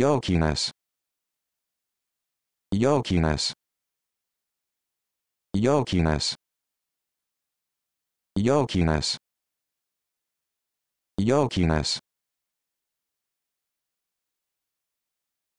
Yokiness. Yokiness. Yokiness. Yokiness. Yokiness.